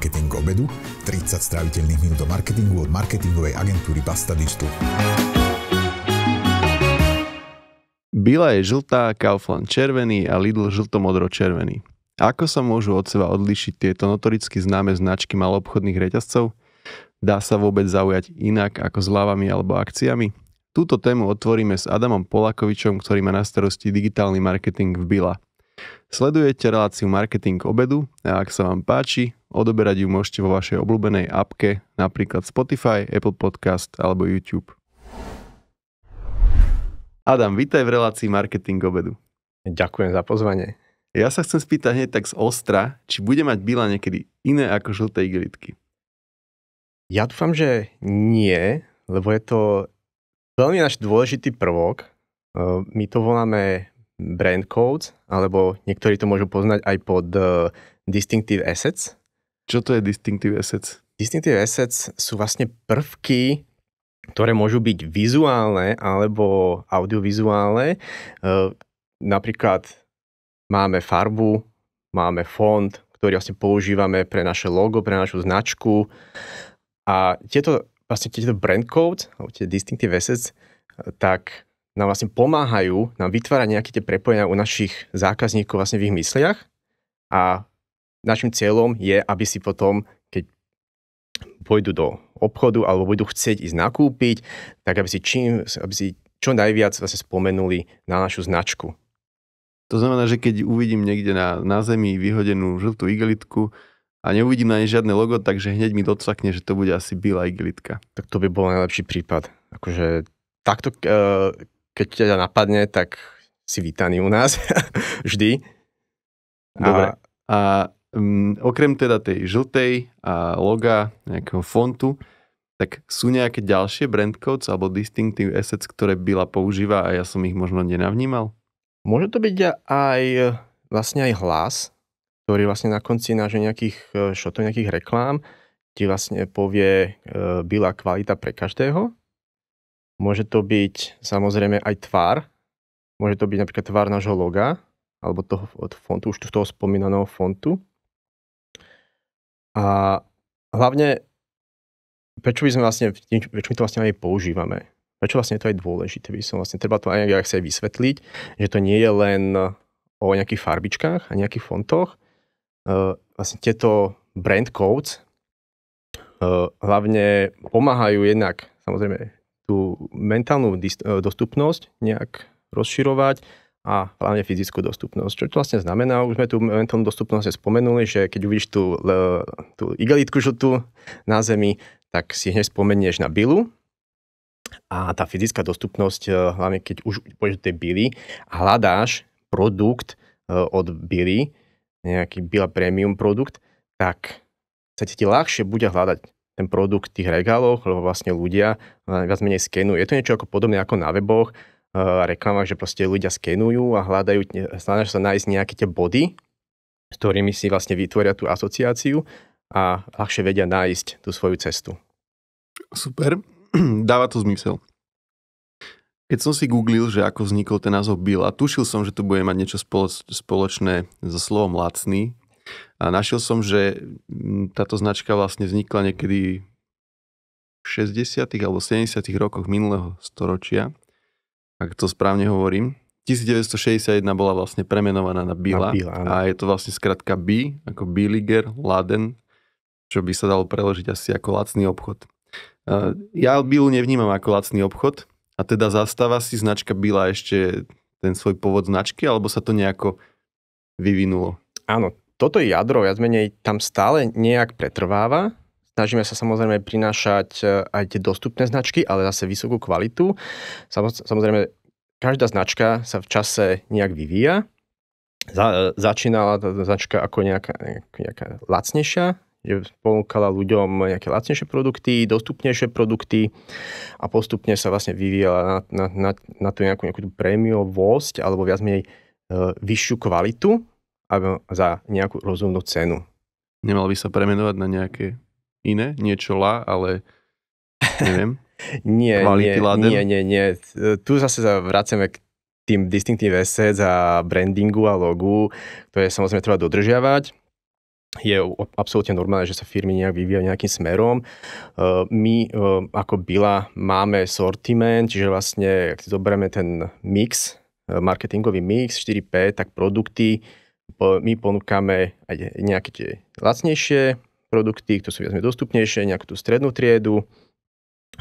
Marketing obedu, 30 stráviteľných minút o marketingu od marketingovej agentúry Basta Digital. Bila je žltá, Kaufland červený a Lidl žltomodro-červený. Ako sa môžu od seba odlišiť tieto notoricky známe značky maloobchodných reťazcov? Dá sa vôbec zaujať inak ako zľavami alebo akciami? Túto tému otvoríme s Adamom Polakovičom, ktorý má na starosti digitálny marketing v Bila. Sledujete reláciu Marketing obedu a ak sa vám páči, odoberať ju môžete vo vašej obľúbenej apke, napríklad Spotify, Apple Podcast alebo YouTube. Adam, vítaj v relácii Marketing obedu. Ďakujem za pozvanie. Ja sa chcem spýtať hneď tak z ostra, či bude mať Bila niekedy iné ako žlté igelitky. Ja dúfam, že nie, lebo je to veľmi náš dôležitý prvok. Ehm, my to voláme brand codes, alebo niektorí to môžu poznať aj pod uh, distinctive assets. Čo to je distinctive assets? Distinctive assets sú vlastne prvky, ktoré môžu byť vizuálne alebo audiovizuálne. Uh, napríklad máme farbu, máme fond, ktorý vlastne používame pre naše logo, pre našu značku. A tieto, vlastne tieto brand codes, alebo tie distinctive assets, eh, tak nám vlastne pomáhajú nám vytvárať nejaké tie prepojenia u našich zákazníkov vlastne v ich mysliach a našim cieľom je, aby si potom, keď pôjdu do obchodu alebo budú chcieť ísť nakúpiť, tak aby si, čím, aby si čo najviac vlastne spomenuli na našu značku. To znamená, že keď uvidím niekde na, na zemi vyhodenú žltú igelitku, a neuvidím na nej žiadne logo, takže hneď mi docakne, že to bude asi biela igelitka. Tak to by bol najlepší prípad. Akože takto, e, keď ťa napadne, tak si vítaný u nás vždy. Dobre. A, a um, okrem teda tej žltej a loga nejakého fontu, tak sú nejaké ďalšie brand codes alebo distinctive assets, ktoré byla používa a ja som ich možno nenavnímal? Môže to byť aj vlastne aj hlas, ktorý vlastne na konci náže nejakých eh, šotov, nejakých reklám ti vlastne povie eh, byla kvalita pre každého Môže to byť samozrejme aj tvár. Môže to byť napríklad tvár nášho loga, alebo toho od fontu, už toho spomínaného fontu. A hlavne, prečo by sme vlastne, prečo my to vlastne aj používame? Prečo vlastne je to aj dôležité? By som vlastne, treba to aj nejak sa aj vysvetliť, že to nie je len o nejakých farbičkách a nejakých fontoch. E, vlastne tieto brand codes e, hlavne pomáhajú jednak samozrejme tú mentálnu e, dostupnosť nejak rozširovať a hlavne fyzickú dostupnosť. Čo to vlastne znamená? Už sme tú mentálnu dostupnosť spomenuli, že keď uvidíš tú, tú igelitku žltú na zemi, tak si hneď spomenieš na bilu A tá fyzická dostupnosť, e, hlavne keď už pôjdeš do tej byly a hľadáš produkt e, od byly, nejaký bila premium produkt, tak sa ti ľahšie bude hľadať ten produkt v tých regáloch, lebo vlastne ľudia eh, viac menej skenujú. Je to niečo ako podobné ako na weboch a eh, reklamách, že proste ľudia skenujú a hľadajú, eh, snažia sa nájsť nejaké tie body, s ktorými si vlastne vytvoria tú asociáciu a ľahšie vedia nájsť tú svoju cestu. Super, dáva to zmysel. Keď som si googlil, že ako vznikol ten názov Bill a tušil som, že to bude mať niečo spoločné so slovom lacný, a našiel som, že mm, táto značka vlastne vznikla niekedy v 60. alebo 70. rokoch minulého storočia, ak to správne hovorím. 1961 bola vlastne premenovaná na Bila, na Bila a je to vlastne skratka B, ako Biliger, Laden, čo by sa dalo preložiť asi ako lacný obchod. Ja Bilu nevnímam ako lacný obchod a teda zastáva si značka Bila ešte ten svoj povod značky, alebo sa to nejako vyvinulo? Áno, toto jadro viac menej tam stále nejak pretrváva. Snažíme sa samozrejme prinášať e, aj tie dostupné značky, ale zase vysokú kvalitu. Samozrejme, každá značka sa v čase nejak vyvíja. Za, začínala tá značka ako nejaká, nejaká lacnejšia, že ponúkala ľuďom nejaké lacnejšie produkty, dostupnejšie produkty a postupne sa vlastne vyvíjala na, na, na, na tú nejakú, nejakú prémiovosť alebo viac menej e, vyššiu kvalitu za nejakú rozumnú cenu. Nemal by sa premenovať na nejaké iné, niečo la, ale neviem. nie, nie, nie, nie, nie. Tu zase vraceme k tým distinctive assets a brandingu a logu, ktoré samozrejme treba dodržiavať. Je absolútne normálne, že sa firmy nejak vyvíjajú nejakým smerom. E, my e, ako Bila máme sortiment, čiže vlastne, ak si zoberieme ten mix, e, marketingový mix 4P, tak produkty, my ponúkame aj nejaké tie lacnejšie produkty, ktoré sú viac dostupnejšie, nejakú tú strednú triedu, e,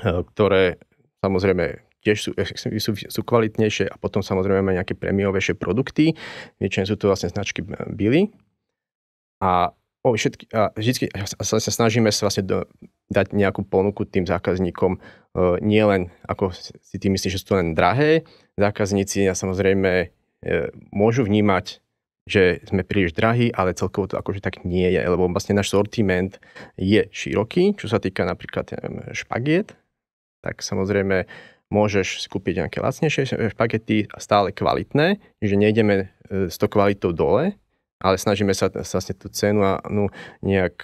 ktoré samozrejme tiež e, sú, sú, sú kvalitnejšie a potom samozrejme máme nejaké premiovejšie produkty. Niečo sú to vlastne značky e, Billy. A, o, všetky, a vždy sa, sa snažíme sa vlastne do, dať nejakú ponuku tým zákazníkom. E, nie len, ako si ty myslíš, že sú to len drahé. Zákazníci a samozrejme e, môžu vnímať že sme príliš drahí, ale celkovo to akože tak nie je, lebo vlastne náš sortiment je široký, čo sa týka napríklad špagiet, tak samozrejme môžeš skúpiť nejaké lacnejšie špagety, stále kvalitné, že nejdeme e, s to kvalitou dole, ale snažíme sa vlastne tú cenu a, no, nejak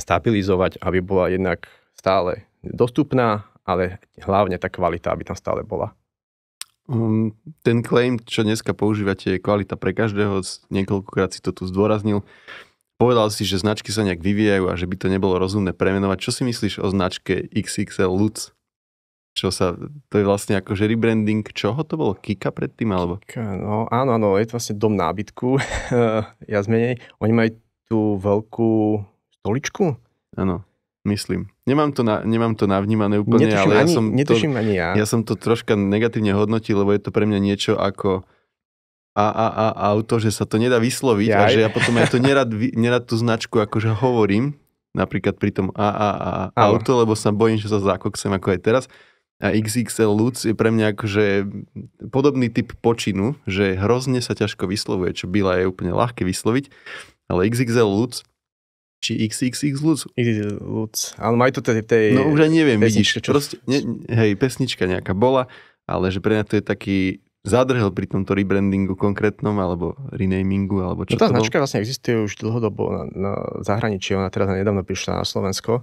stabilizovať, aby bola jednak stále dostupná, ale hlavne tá kvalita, aby tam stále bola um, ten claim, čo dneska používate, je kvalita pre každého. Niekoľkokrát si to tu zdôraznil. Povedal si, že značky sa nejak vyvíjajú a že by to nebolo rozumné premenovať. Čo si myslíš o značke XXL Lutz? Čo sa, to je vlastne ako že rebranding čoho to bolo? Kika predtým alebo? Kika, no áno, áno, je to vlastne dom nábytku. ja zmenej, oni majú tú veľkú stoličku. Áno myslím. Nemám to, na, nemám to navnímané úplne, netuším ale ja ani, som, to, ani ja. ja som to troška negatívne hodnotil, lebo je to pre mňa niečo ako a, a, a auto, že sa to nedá vysloviť Jaj. a že ja potom ja to nerad, nerad tú značku akože hovorím, napríklad pri tom a, a, a auto, lebo sa bojím, že sa zákoksem ako aj teraz. A XXL Lutz je pre mňa akože podobný typ počinu, že hrozne sa ťažko vyslovuje, čo byla je úplne ľahké vysloviť, ale XXL Lutz či XXX Lutz. XXX Lutz. Áno, majú to tej, tej No už aj neviem, vidíš. Čo... Proste, ne, hej, pesnička nejaká bola, ale že pre mňa to je taký zadrhel pri tomto rebrandingu konkrétnom, alebo renamingu, alebo čo no, tá to značka bol? vlastne existuje už dlhodobo na, na zahraničí, ona teraz nedávno prišla na Slovensko.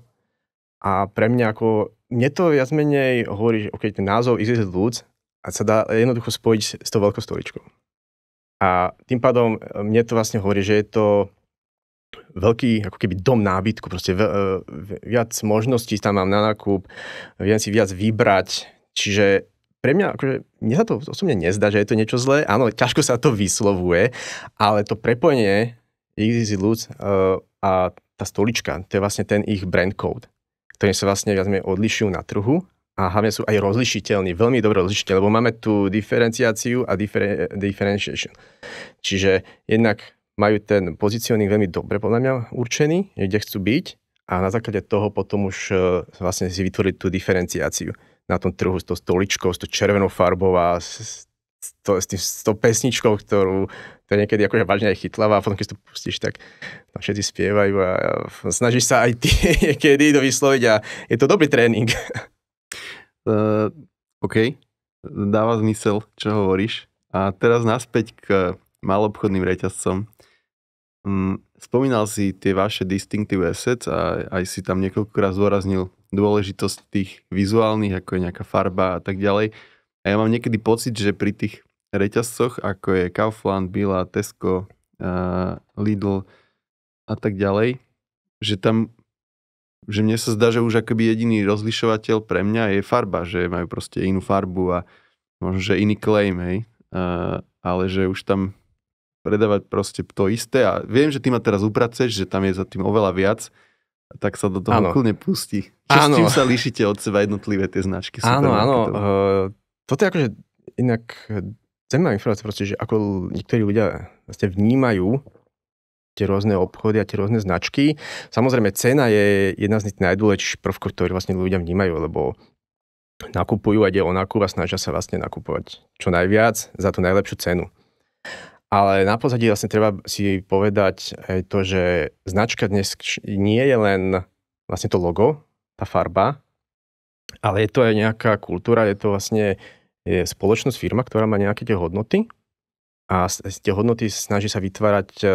A pre mňa ako, mne to viac menej hovorí, že okay, ten názov XXX Lutz a sa dá jednoducho spojiť s tou veľkou stoličkou. A tým pádom mne to vlastne hovorí, že je to veľký ako keby dom nábytku, proste viac možností tam mám na nákup, viem si viac vybrať, čiže pre mňa, akože, mne sa to osobne nezdá, že je to niečo zlé, áno, ťažko sa to vyslovuje, ale to prepojenie Easy Lutz uh, a tá stolička, to je vlastne ten ich brand code, ktorým sa vlastne viac menej odlišujú na trhu a hlavne sú aj rozlišiteľní, veľmi dobre rozlišiteľní, lebo máme tu diferenciáciu a differen- differentiation. Čiže jednak majú ten pozicioning veľmi dobre, podľa mňa, určený, kde chcú byť a na základe toho potom už e, vlastne si vytvorili tú diferenciáciu na tom trhu s tou stoličkou, s tou červenou farbou a s, s, to, s, tým, s tou pesničkou, ktorú to niekedy akože vážne aj chytlavá a potom keď to pustíš, tak tam no, všetci spievajú a snažíš sa aj ty niekedy to vysloviť a je to dobrý tréning. Uh, OK, dáva zmysel, čo hovoríš. A teraz naspäť k malobchodným reťazcom. Mm, spomínal si tie vaše distinctive assets a aj si tam niekoľkokrát zdôraznil dôležitosť tých vizuálnych, ako je nejaká farba a tak ďalej. A ja mám niekedy pocit, že pri tých reťazcoch, ako je Kaufland, Bila, Tesco, Lidl a tak ďalej, že tam že mne sa zdá, že už akoby jediný rozlišovateľ pre mňa je farba, že majú proste inú farbu a možno, že iný claim, hej. Uh, ale že už tam predávať proste to isté a viem, že ty ma teraz upraceš, že tam je za tým oveľa viac, tak sa do toho áno. úplne pustí. Čo s tým sa líšite od seba jednotlivé tie značky? Áno, áno. Uh, toto je akože inak eh, zaujímavá informácia proste, že ako niektorí ľudia vlastne vnímajú tie rôzne obchody a tie rôzne značky. Samozrejme, cena je jedna z tých najdôležitejších prvkov, ktoré vlastne ľudia vnímajú, lebo nakupujú a ide o nákup a snažia sa vlastne nakupovať čo najviac za tú najlepšiu cenu. Ale na pozadí vlastne treba si povedať to, že značka dnes nie je len vlastne to logo, tá farba, ale je to aj nejaká kultúra, je to vlastne je spoločnosť, firma, ktorá má nejaké tie hodnoty a tie hodnoty snaží sa vytvárať e,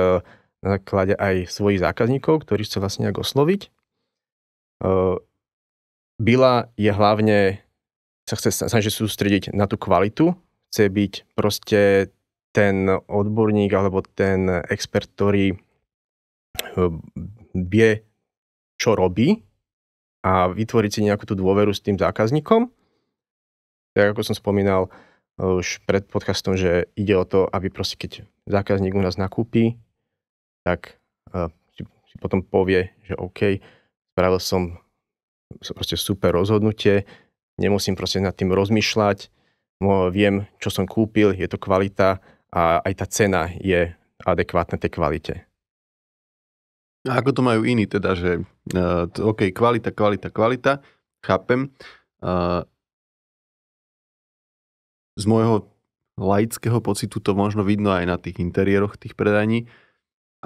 na základe aj svojich zákazníkov, ktorí chce vlastne nejak osloviť. E, Bila je hlavne, sa chce snažiť sústrediť na tú kvalitu, chce byť proste ten odborník alebo ten expert, ktorý eh, vie, čo robí a vytvoriť si nejakú tú dôveru s tým zákazníkom. Tak ako som spomínal eh, už pred podcastom, že ide o to, aby proste keď zákazník u nás nakúpi, tak eh, si potom povie, že OK, spravil som proste super rozhodnutie, nemusím proste nad tým rozmýšľať, viem, čo som kúpil, je to kvalita, a aj tá cena je adekvátna tej kvalite. A ako to majú iní teda, že uh, OK, kvalita, kvalita, kvalita, chápem. Uh, z môjho laického pocitu to možno vidno aj na tých interiéroch tých predaní.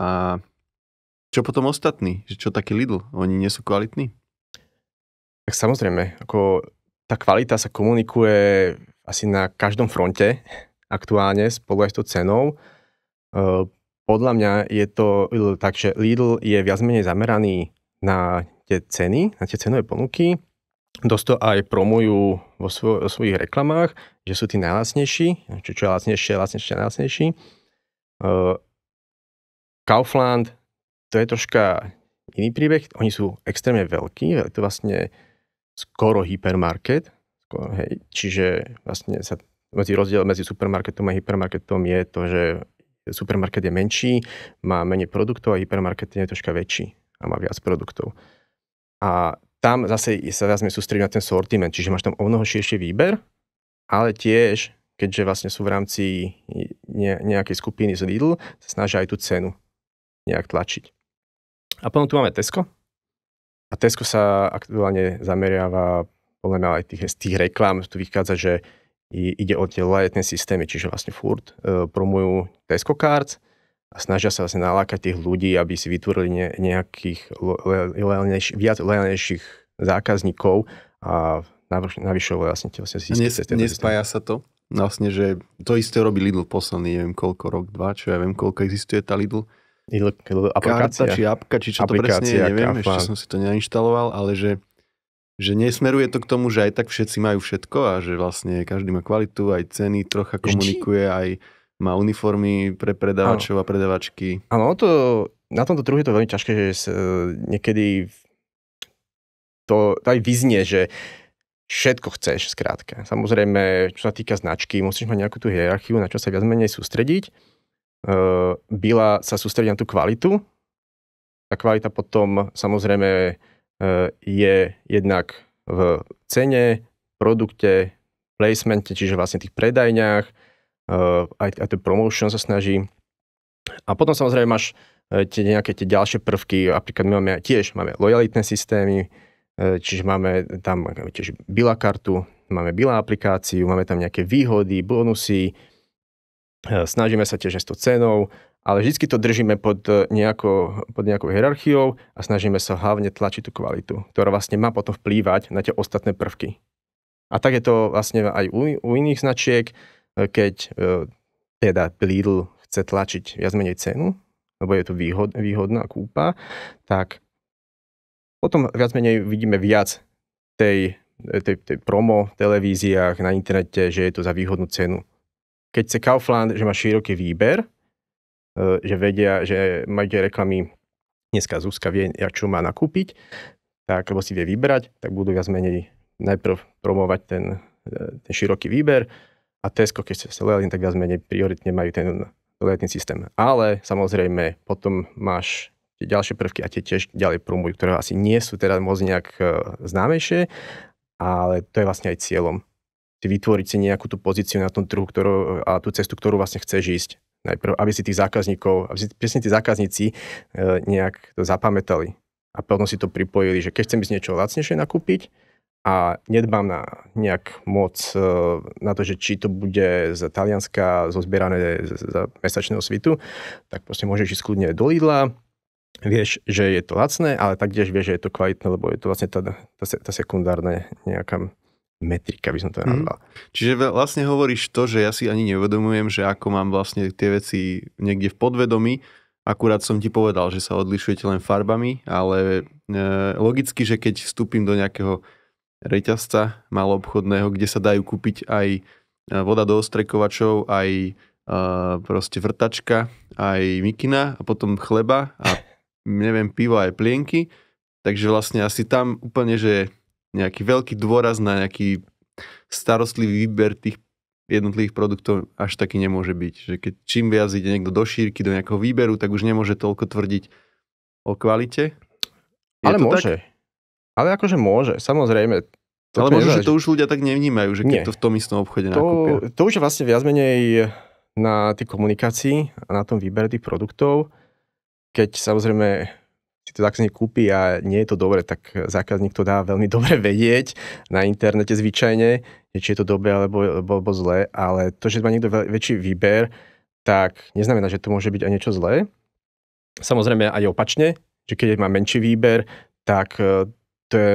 A čo potom ostatní? Že čo taký Lidl? Oni nie sú kvalitní? Tak samozrejme, ako tá kvalita sa komunikuje asi na každom fronte aktuálne spolu aj s tou cenou. E, podľa mňa je to tak, že Lidl je viac menej zameraný na tie ceny, na tie cenové ponuky. Dosť to aj promujú vo, svo- vo svojich reklamách, že sú tí najlacnejší, čo, čo je lacnejšie, lacnejšie, najlacnejší. E, Kaufland, to je troška iný príbeh. Oni sú extrémne veľkí, je to vlastne skoro hypermarket, skoro, hej, čiže vlastne sa medzi rozdiel medzi supermarketom a hypermarketom je to, že supermarket je menší, má menej produktov a hypermarket je troška väčší a má viac produktov. A tam zase sa viac sústredím na ten sortiment, čiže máš tam o mnoho širší výber, ale tiež, keďže vlastne sú v rámci ne, nejakej skupiny z Lidl, sa snažia aj tú cenu nejak tlačiť. A potom tu máme Tesco. A Tesco sa aktuálne zameriava podľa mňa aj tých, z tých reklám tu vychádza, že i ide o tie lajetné systémy, čiže vlastne furt e, promujú Tesco Cards a snažia sa vlastne nalákať tých ľudí, aby si vytvorili ne, nejakých lojalnejš, viac lojalnejších zákazníkov a navyšujú vlastne tie vlastne systémy. Nes, nespája sa to? Vlastne, že to isté robí Lidl posledný, neviem koľko, rok, dva, čo ja viem, koľko existuje tá Lidl. Lidl aplikácia. Karta či apka, či čo aplikácia, to presne je, neviem, ešte som si to neinštaloval, ale že že nesmeruje to k tomu, že aj tak všetci majú všetko a že vlastne každý má kvalitu, aj ceny, trocha komunikuje, aj má uniformy pre predávačov ano. a predavačky. Áno, to, na tomto trhu je to veľmi ťažké, že sa, e, niekedy to aj vyznie, že všetko chceš, skrátka. Samozrejme, čo sa týka značky, musíš mať nejakú tú hierarchiu, na čo sa viac menej sústrediť. E, Bila sa sústredí na tú kvalitu. Tá kvalita potom samozrejme Eh, je jednak v cene, produkte, placemente, čiže vlastne tých predajniach, eh, aj, aj ten promotion sa snaží. A potom samozrejme máš eh, tie nejaké tie ďalšie prvky, napríklad my máme tiež máme lojalitné systémy, čiže máme tam tiež bila kartu, máme bila aplikáciu, máme tam nejaké výhody, bonusy, snažíme sa tiež s tou cenou ale vždy to držíme pod, eh, nejako, pod nejakou hierarchiou a snažíme sa hlavne tlačiť tú kvalitu, ktorá vlastne má potom vplývať na tie ostatné prvky. A tak je to vlastne aj u, u iných značiek, eh, keď eh, teda Lidl chce tlačiť viac menej cenu, lebo je to výhod, výhodná kúpa, tak potom viac menej vidíme viac tej, tej, tej promo v televíziách, na internete, že je to za výhodnú cenu. Keď chce Kaufland, že má široký výber, Eh, že vedia, že majiteľ reklamy dneska Zuzka vie, čo má nakúpiť, tak, lebo si vie vybrať, tak budú viac menej najprv promovať ten, eh, ten široký výber a Tesco, keď sa lejalim, tak viac menej prioritne majú ten lejatný systém. Ale samozrejme, potom máš tie ďalšie prvky a tie tiež ďalej promujú, ktoré asi nie sú teda moc nejak eh, známejšie, ale to je vlastne aj cieľom. Ty vytvoriť si nejakú tú pozíciu na tom trhu ktorú, a tú cestu, ktorú vlastne chceš ísť najprv, aby si tých zákazníkov, aby si presne tí zákazníci e, nejak to zapamätali a plno si to pripojili, že keď chcem ísť niečo lacnejšie nakúpiť a nedbám na nejak moc e, na to, že či to bude z Talianska zozbierané z mesačného svitu, tak proste môžeš ísť kľudne do Lidla, vieš, že je to lacné, ale taktiež vieš, že je to kvalitné, lebo je to vlastne tá, tá, tá sekundárna nejaká metrika by som to mhm. nazval. Mm. Čiže vlastne hovoríš to, že ja si ani neuvedomujem, že ako mám vlastne tie veci niekde v podvedomí, Akurát som ti povedal, že sa odlišujete len farbami, ale e, logicky, že keď vstúpim do nejakého reťazca maloobchodného, kde sa dajú kúpiť aj e, voda do ostrekovačov, aj e, proste vrtačka, aj mikina a potom chleba a neviem, pivo aj plienky. Takže vlastne asi tam úplne, že nejaký veľký dôraz na nejaký starostlivý výber tých jednotlivých produktov až taký nemôže byť. Že keď čím viac ide niekto do šírky, do nejakého výberu, tak už nemôže toľko tvrdiť o kvalite. Je Ale môže. Tak? Ale akože môže, samozrejme. To Ale možno, že to už ľudia tak nevnímajú, že keď Nie. to v tom istom obchode to, nakúpia. To už je vlastne viac menej na tej komunikácii a na tom výbere tých produktov. Keď samozrejme či to zákazník kúpi a nie je to dobre, tak zákazník to dá veľmi dobre vedieť na internete zvyčajne, či je to dobre alebo, alebo, alebo zlé, ale to, že má niekto väčší výber, tak neznamená, že to môže byť aj niečo zlé. Samozrejme aj opačne, že keď má menší výber, tak e, to, je,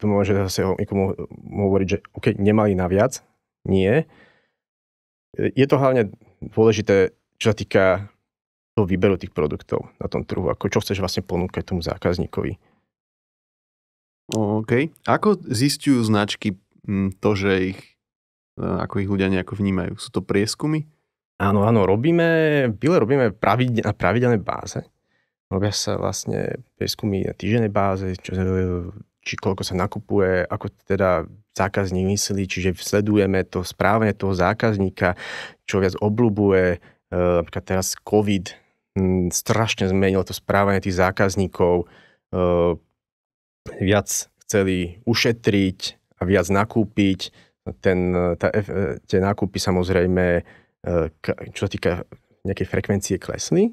to môže zase nikomu hovoriť, že OK, nemali naviac, nie. E, je to hlavne dôležité, čo sa týka toho výberu tých produktov na tom trhu, ako čo chceš vlastne ponúkať tomu zákazníkovi. OK. Ako zistujú značky hm, to, že ich, e, ako ich ľudia nejako vnímajú? Sú to prieskumy? Áno, áno, robíme, bile robíme pravidel, na pravidelnej báze. Robia sa vlastne prieskumy na týždennej báze, čo, či koľko sa nakupuje, ako teda zákazník myslí, čiže sledujeme to správne toho zákazníka, čo viac obľubuje, e, napríklad teraz COVID, strašne zmenilo to správanie tých zákazníkov, eh, viac chceli ušetriť a viac nakúpiť. Ten, tá, eh, tie nákupy samozrejme, eh, čo sa týka nejakej frekvencie, klesli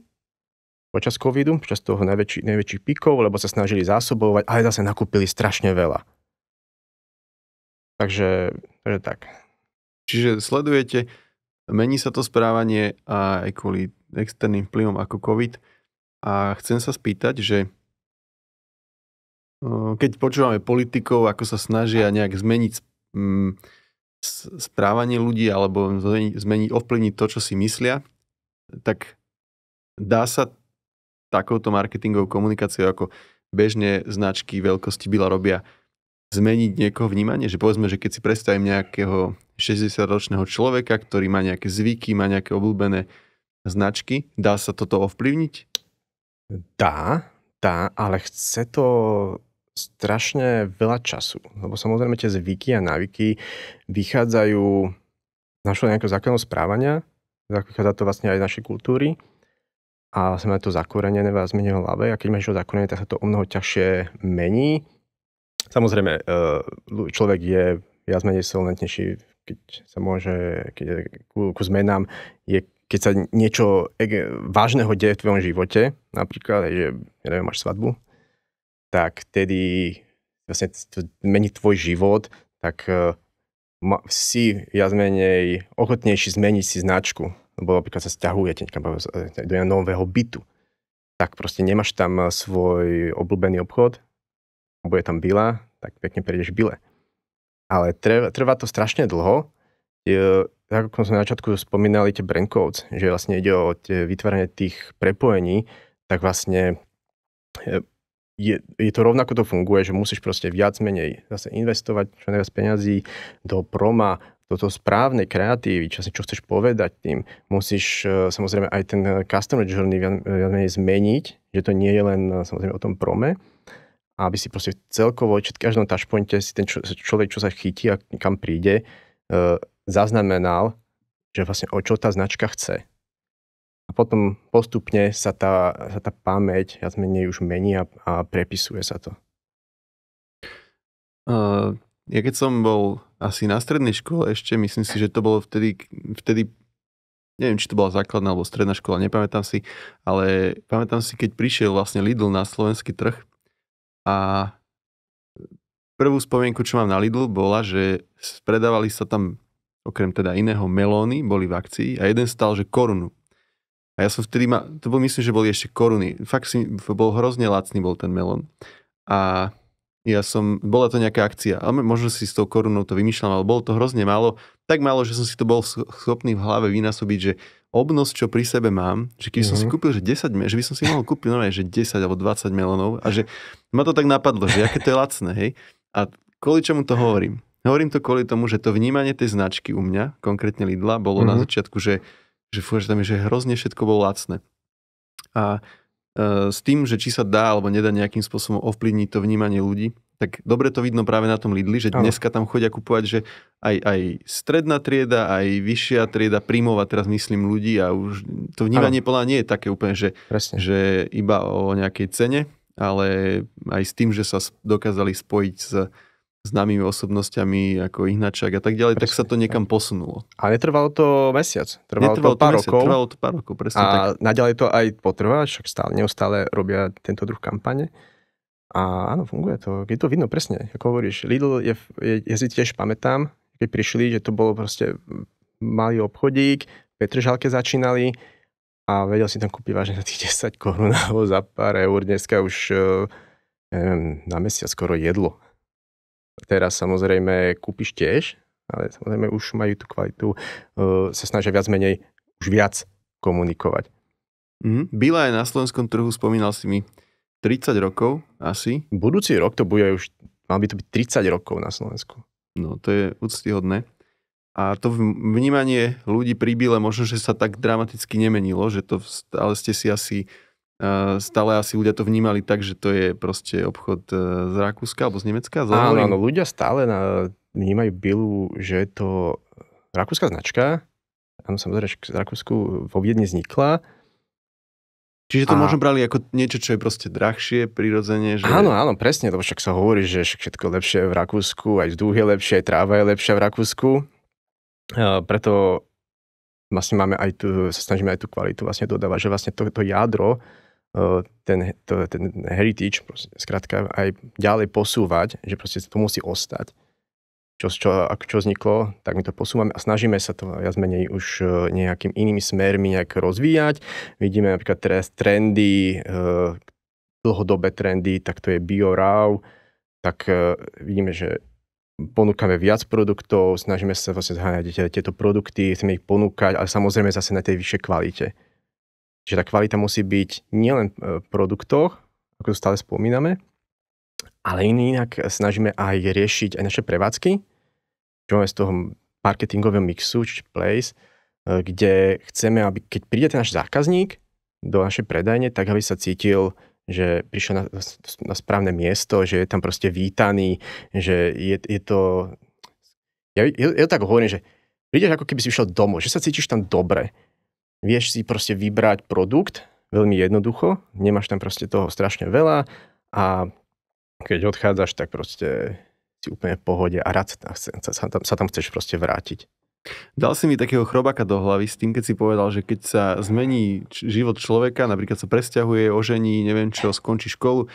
počas covidu, počas toho najväčší, najväčších pikov, lebo sa snažili zásobovať, ale zase nakúpili strašne veľa. Takže, takže tak. Čiže sledujete, mení sa to správanie a aj kvôli externým vplyvom ako COVID. A chcem sa spýtať, že keď počúvame politikov, ako sa snažia nejak zmeniť mm, správanie ľudí alebo zmeniť, ovplyvniť to, čo si myslia, tak dá sa takouto marketingovou komunikáciou, ako bežne značky veľkosti byla robia, zmeniť niekoho vnímanie? Že povedzme, že keď si predstavím nejakého 60-ročného človeka, ktorý má nejaké zvyky, má nejaké obľúbené značky. Dá sa toto ovplyvniť? Dá, dá, ale chce to strašne veľa času. Lebo samozrejme tie zvyky a návyky vychádzajú z našho nejakého základného správania, vychádza to vlastne aj z našej kultúry a vlastne má to zakorenené vás menej hlave a keď máš to zakorenené, tak sa to o mnoho ťažšie mení. Samozrejme, e, človek je viac menej solventnejší, keď sa môže, keď ku, ku zmenám je keď sa niečo vážneho deje v tvojom živote, napríklad, že ja neviem, máš svadbu, tak tedy vlastne mení tvoj život, tak e, ma, si viac menej ochotnejší zmeniť si značku, lebo napríklad sa stiahujete do nového bytu, tak proste nemáš tam e, svoj obľúbený obchod, je tam byla, tak pekne prejdeš bile. Ale trvá to strašne dlho, e, tak ako sme na začiatku spomínali tie brain codes, že vlastne ide o tie vytváranie tých prepojení, tak vlastne e, je, je to rovnako to funguje, že musíš proste viac menej zase investovať čo najviac peňazí do proma, do toho správnej kreatívy, čo, čo chceš povedať tým. Musíš e, samozrejme aj ten customer journey viac, viac menej zmeniť, že to nie je len e, samozrejme o tom prome, aby si proste celkovo, či v každom touchpointe si ten človek, čo sa chytí a kam príde, zaznamenal, že vlastne o čo tá značka chce. A potom postupne sa tá, sa tá pamäť viac menej už mení a, a prepisuje sa to. Uh, ja keď som bol asi na strednej škole ešte, myslím si, že to bolo vtedy, vtedy neviem, či to bola základná alebo stredná škola, nepamätám si, ale pamätám si, keď prišiel vlastne Lidl na slovenský trh a prvú spomienku, čo mám na Lidl, bola, že predávali sa tam okrem teda iného melóny, boli v akcii a jeden stal, že korunu. A ja som vtedy ma, to bol, myslím, že boli ešte koruny. Fakt si, bol hrozne lacný bol ten melón. A ja som, bola to nejaká akcia, ale možno si s tou korunou to vymýšľam, ale bolo to hrozne málo, tak málo, že som si to bol schopný v hlave vynásobiť, že obnos, čo pri sebe mám, že keď mm-hmm. som si mhm. kúpil, že 10, že by som si mohol kúpiť normálne, že 10 alebo 20 melónov a že ma to tak napadlo, že aké to je lacné, hej. A kvôli čomu to hovorím? Hovorím to kvôli tomu, že to vnímanie tej značky u mňa, konkrétne Lidla, bolo mm-hmm. na mhm. začiatku, že, že, fú, že tam je, že hrozne všetko bolo lacné. A e, s tým, že či sa dá alebo nedá nejakým spôsobom ovplyvniť to vnímanie ľudí, tak dobre to vidno práve na tom Lidli, že dneska tam chodia kupovať, že aj, aj stredná trieda, aj vyššia trieda príjmova, teraz myslím ľudí a už to vnímanie plná nie je také úplne, že, že iba o nejakej cene, ale aj s tým, že sa dokázali spojiť s známymi osobnosťami ako Ihnačák a tak ďalej, presne, tak sa to niekam posunulo. A netrvalo to mesiac, trvalo netrvalo to pár mesiac, rokov. Trvalo to pár rokov, presne a tak. naďalej to aj potrvá, však stále, neustále robia tento druh kampane. A áno, funguje to. Je to vidno presne, ako hovoríš. Lidl, je, je, ja si tiež pamätám, keď prišli, že to bolo proste malý obchodík, Petržalke začínali a vedel si tam kúpiť vážne za tých 10 korun alebo za pár eur. Dneska už, e, ja neviem, na mesiac skoro jedlo Teraz samozrejme kúpiš tiež, ale samozrejme už majú tú kvalitu, uh, sa snažia viac menej už viac komunikovať. Mm, Bila je na slovenskom trhu, spomínal si mi, 30 rokov asi. Budúci rok to bude už, mal by to byť 30 rokov na Slovensku. No to je úctyhodné. A to vnímanie ľudí pri Bile možno, že sa tak dramaticky nemenilo, že to stále ste si asi stále asi ľudia to vnímali tak, že to je proste obchod e, z Rakúska alebo z Nemecka. Zároveň... Áno, áno, ľudia stále na, vnímajú Bilu, že je to rakúska značka. Áno, samozrejme, že v Rakúsku vo Viedne vznikla. Čiže to a... možno brali ako niečo, čo je proste drahšie, prirodzene. Že... Áno, áno, presne, lebo však sa hovorí, že všetko je lepšie v Rakúsku, aj vzduch je lepšie, aj tráva je lepšia v Rakúsku. Uh, preto vlastne máme aj tu, sa snažíme aj tú kvalitu vlastne dodávať, že vlastne to, to jadro Eh, ten, to, ten heritage, proste, skrátka, aj ďalej posúvať, že proste to musí ostať. Čo, čo, ak čo vzniklo, tak my to posúvame a snažíme sa to viac menej už eh, nejakým inými smermi nejak rozvíjať. Vidíme napríklad teraz trendy, eh, dlhodobé trendy, tak to je BioRAW, tak vidíme, že ponúkame viac produktov, snažíme sa vlastne zháňať tieto produkty, chceme ich ponúkať, ale samozrejme zase na tej vyššej kvalite. Čiže tá kvalita musí byť nielen e, v produktoch, ako stále spomíname, ale inak snažíme aj riešiť aj naše prevádzky, čo máme z toho marketingového mixu, či place, e, kde chceme, aby keď príde ten náš zákazník do našej predajne, tak aby sa cítil, že prišiel na, na správne miesto, že je tam proste vítaný, že je, je to... Ja, ja, ja tak hovorím, že prídeš ako keby si išiel domov, že sa cítiš tam dobre, Vieš si proste vybrať produkt veľmi jednoducho, nemáš tam proste toho strašne veľa a keď odchádzaš, tak proste si úplne v pohode a rád sa tam, sa, tam, sa tam chceš proste vrátiť. Dal si mi takého chrobaka do hlavy s tým, keď si povedal, že keď sa zmení život človeka, napríklad sa presťahuje, ožení, neviem čo, skončí školu,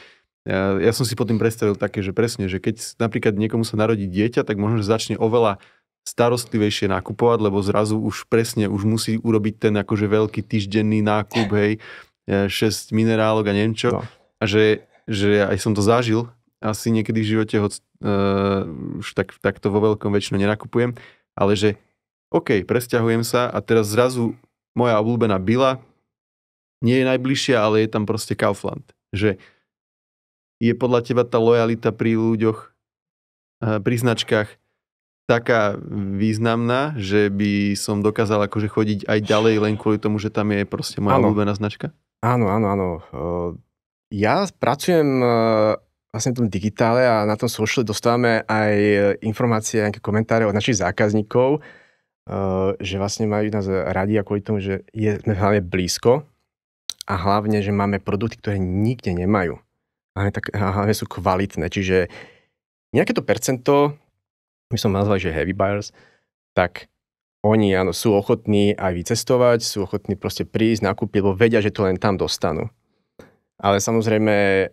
ja, ja som si potom predstavil také, že presne, že keď napríklad niekomu sa narodí dieťa, tak možno, že začne oveľa starostlivejšie nakupovať, lebo zrazu už presne, už musí urobiť ten akože veľký týždenný nákup, hej, 6 e, minerálok a neviem čo. No. A že, že aj som to zažil, asi niekedy v živote, hoď uh, e, už tak, takto vo veľkom väčšinu nenakupujem, ale že OK, presťahujem sa a teraz zrazu moja obľúbená byla nie je najbližšia, ale je tam proste Kaufland. Že je podľa teba tá lojalita pri ľuďoch, e, pri značkách taká významná, že by som dokázal akože chodiť aj ďalej len kvôli tomu, že tam je proste moja obľúbená značka? Áno, áno, áno. Ja pracujem vlastne v tom digitále a na tom social dostávame aj informácie, nejaké komentáre od našich zákazníkov, že vlastne majú nás radi a kvôli tomu, že je, sme hlavne blízko a hlavne, že máme produkty, ktoré nikde nemajú. Hlavne, tak, hlavne sú kvalitné, čiže nejaké to percento my som nazval, že heavy buyers, tak oni áno, sú ochotní aj vycestovať, sú ochotní proste prísť, nakúpiť, lebo vedia, že to len tam dostanú. Ale samozrejme,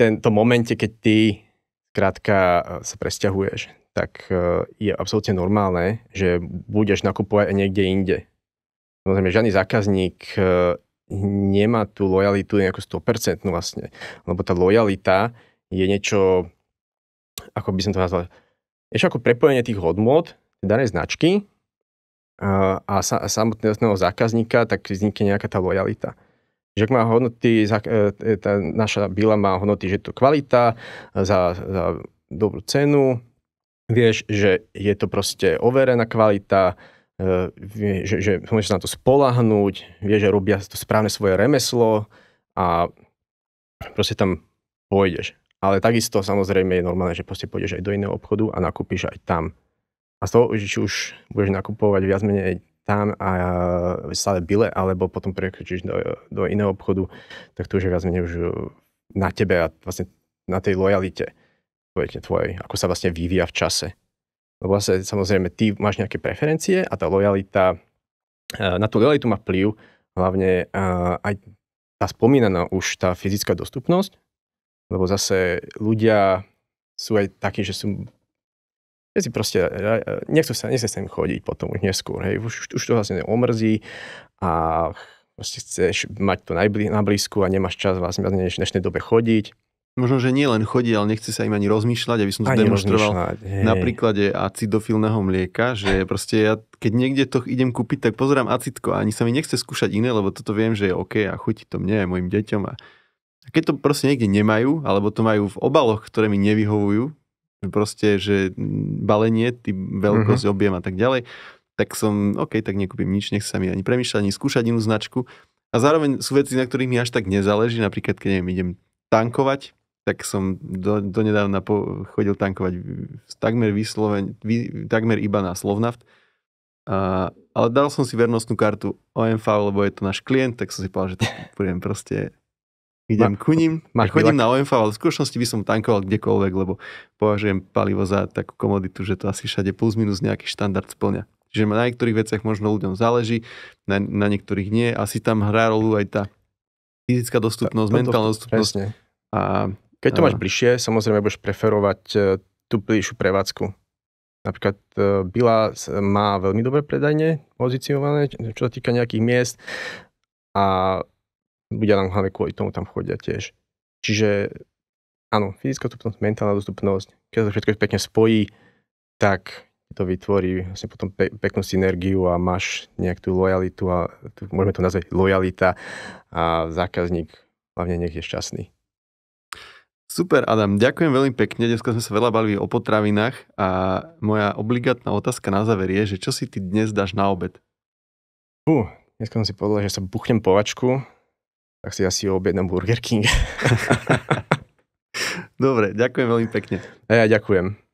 tento momente, keď ty krátka e, sa presťahuješ, tak e, je absolútne normálne, že budeš nakupovať aj niekde inde. Samozrejme, žiadny zákazník e, nemá tú lojalitu nejakú 100% vlastne, lebo tá lojalita je niečo ako by som to nazval, ešte ako prepojenie tých hodnôt danej značky a, a, sa, a samotného zákazníka, tak vznikne nejaká tá lojalita. Že ak má hodnoty, e, e, tá naša bila má hodnoty, že je to kvalita za, za dobrú cenu, vieš, že je to proste overená kvalita, e, že, že môžeš na to spolahnuť, vie, že robia to správne svoje remeslo a proste tam pôjdeš. Ale takisto samozrejme je normálne, že proste pôjdeš aj do iného obchodu a nakúpiš aj tam. A z toho, či už budeš nakupovať viac menej tam a stále bile, alebo potom prekročíš do, do iného obchodu, tak to už je viac menej už eh, na tebe a vlastne na tej lojalite tvojej, ako sa vlastne vyvíja v čase. Lebo vlastne samozrejme, ty máš nejaké preferencie a tá lojalita, eh, na tú lojalitu má vplyv hlavne eh, aj tá spomínaná už tá fyzická dostupnosť, lebo zase ľudia sú aj takí, že sú si proste, e, e, nechcú sa, nechce sa im chodiť potom už neskôr, hej, už, už to vlastne omrzí a proste chceš mať to najblí, na blízku a nemáš čas vlastne v dnešnej dobe chodiť. Možno, že nie len chodí, ale nechce sa im ani rozmýšľať, aby som to demonstroval na príklade acidofilného mlieka, že proste ja, keď niekde to idem kúpiť, tak pozerám acitko a ani sa mi nechce skúšať iné, lebo toto viem, že je OK a chutí to mne aj mojim deťom a a keď to proste niekde nemajú, alebo to majú v obaloch, ktoré mi nevyhovujú, proste, že balenie, ty veľkosť, uh-huh. objem a tak ďalej, tak som, OK, tak nekúpim nič, nech sa mi ani premýšľať, ani skúšať inú značku. A zároveň sú veci, na ktorých mi až tak nezáleží, napríklad keď neviem, idem tankovať, tak som do, donedávna po, chodil tankovať takmer, vysloven, vy, takmer iba na Slovnaft. A, ale dal som si vernostnú kartu OMV, lebo je to náš klient, tak som si povedal, že to budem proste idem ma, ku ním, ma chodím na OMV, ale v skutočnosti by som tankoval kdekoľvek, lebo považujem palivo za takú komoditu, že to asi všade plus minus nejaký štandard splňa. Čiže na niektorých veciach možno ľuďom záleží, na, na niektorých nie. Asi tam hrá rolu aj tá fyzická dostupnosť, Toto, mentálna dostupnosť. A, Keď to a... máš bližšie, samozrejme budeš preferovať e, tú bližšiu prevádzku. Napríklad e, Bila má veľmi dobré predajne pozicionované, čo sa týka nejakých miest a ľudia nám hlavne kvôli tomu tam chodia tiež. Čiže áno, fyzická dostupnosť, mentálna dostupnosť, keď sa všetko pekne spojí, tak to vytvorí vlastne potom pe- peknú synergiu a máš nejak tú lojalitu a tú, môžeme to nazvať lojalita a zákazník hlavne nech je šťastný. Super, Adam, ďakujem veľmi pekne. Dneska sme sa veľa bavili o potravinách a moja obligátna otázka na záver je, že čo si ty dnes dáš na obed? Uh, dneska som si povedal, že sa buchnem povačku tak si asi objednám Burger King. Dobre, ďakujem veľmi pekne. A ja ďakujem.